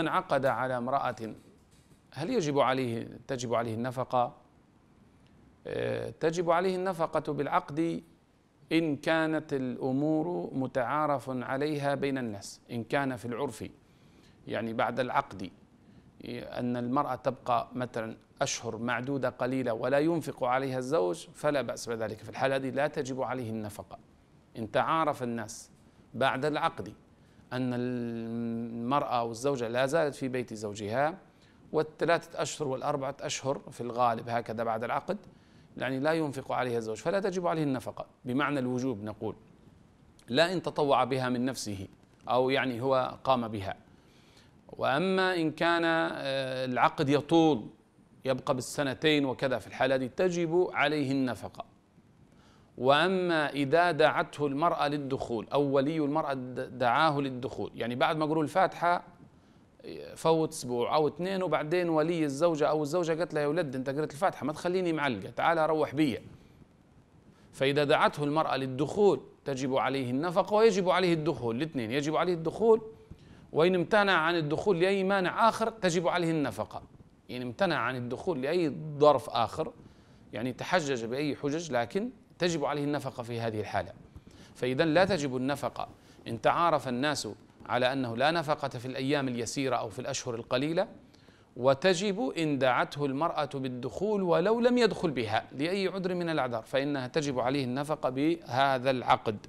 من عقد على امرأة هل يجب عليه تجب عليه النفقة؟ آه، تجب عليه النفقة بالعقد إن كانت الأمور متعارف عليها بين الناس إن كان في العرف يعني بعد العقد أن المرأة تبقى مثلا أشهر معدودة قليلة ولا ينفق عليها الزوج فلا بأس بذلك في الحالة هذه لا تجب عليه النفقة إن تعارف الناس بعد العقد أن المرأة أو الزوجة لا زالت في بيت زوجها والثلاثة أشهر والأربعة أشهر في الغالب هكذا بعد العقد يعني لا ينفق عليها الزوج فلا تجب عليه النفقة بمعنى الوجوب نقول لا إن تطوع بها من نفسه أو يعني هو قام بها وأما إن كان آه، العقد يطول يبقى بالسنتين وكذا في الحالة دي تجب عليه النفقة واما اذا دعته المراه للدخول او ولي المراه دعاه للدخول يعني بعد ما قروا الفاتحه فوت اسبوع او اثنين وبعدين ولي الزوجه او الزوجه قالت لها يا ولد انت قريت الفاتحه ما تخليني معلقه تعال روح بيا فاذا دعته المراه للدخول تجب عليه النفقه ويجب عليه الدخول الاثنين يجب عليه الدخول وان امتنع عن الدخول لاي مانع اخر تجب عليه النفقه ان امتنع عن الدخول لاي ظرف اخر يعني تحجج باي حجج لكن تجب عليه النفقة في هذه الحالة فإذا لا تجب النفقة إن تعارف الناس على أنه لا نفقة في الأيام اليسيرة أو في الأشهر القليلة وتجب إن دعته المرأة بالدخول ولو لم يدخل بها لأي عذر من الأعذار فإنها تجب عليه النفقة بهذا العقد